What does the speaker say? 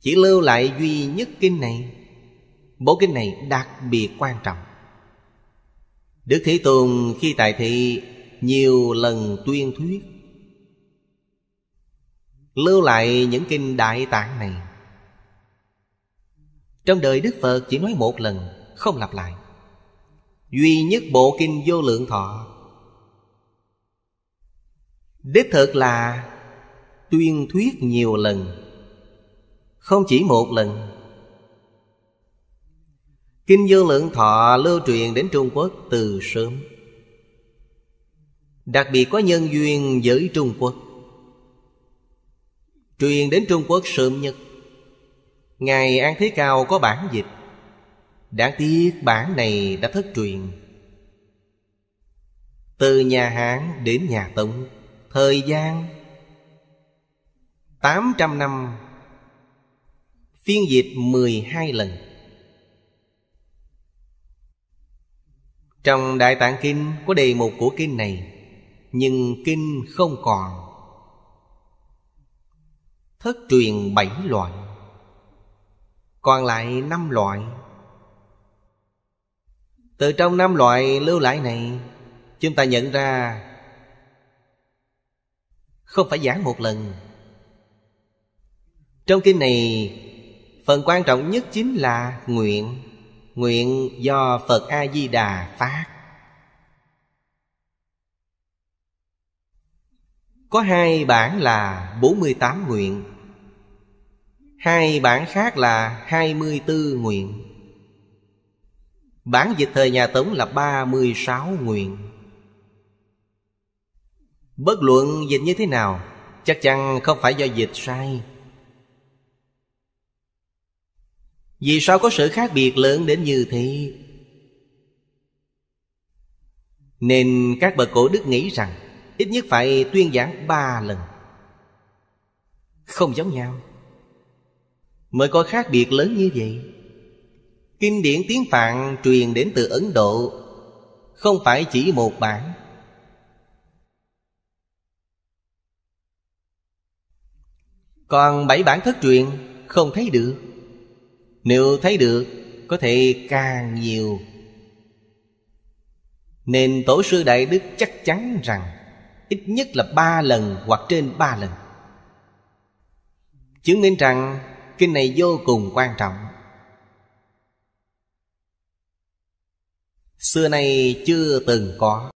chỉ lưu lại duy nhất kinh này bộ kinh này đặc biệt quan trọng đức thế tôn khi tại thị nhiều lần tuyên thuyết lưu lại những kinh đại tạng này trong đời đức phật chỉ nói một lần không lặp lại duy nhất bộ kinh vô lượng thọ đích thực là tuyên thuyết nhiều lần không chỉ một lần Kinh vô lượng thọ lưu truyền đến Trung Quốc từ sớm Đặc biệt có nhân duyên với Trung Quốc Truyền đến Trung Quốc sớm nhất Ngài An Thế Cao có bản dịch Đáng tiếc bản này đã thất truyền Từ nhà Hán đến nhà Tống Thời gian tám trăm năm Phiên dịch 12 lần Trong Đại Tạng Kinh có đề mục của kinh này Nhưng kinh không còn Thất truyền bảy loại Còn lại năm loại Từ trong năm loại lưu lại này Chúng ta nhận ra Không phải giảng một lần Trong kinh này Phần quan trọng nhất chính là nguyện Nguyện do Phật A-di-đà phát Có hai bản là 48 nguyện Hai bản khác là 24 nguyện Bản dịch thời nhà Tống là 36 nguyện Bất luận dịch như thế nào Chắc chắn không phải do dịch sai Vì sao có sự khác biệt lớn đến như thế Nên các bậc cổ đức nghĩ rằng Ít nhất phải tuyên giảng ba lần Không giống nhau Mới có khác biệt lớn như vậy Kinh điển tiếng Phạn truyền đến từ Ấn Độ Không phải chỉ một bản Còn bảy bản thất truyền không thấy được nếu thấy được Có thể càng nhiều Nên Tổ sư Đại Đức chắc chắn rằng Ít nhất là ba lần hoặc trên ba lần Chứng minh rằng Kinh này vô cùng quan trọng Xưa nay chưa từng có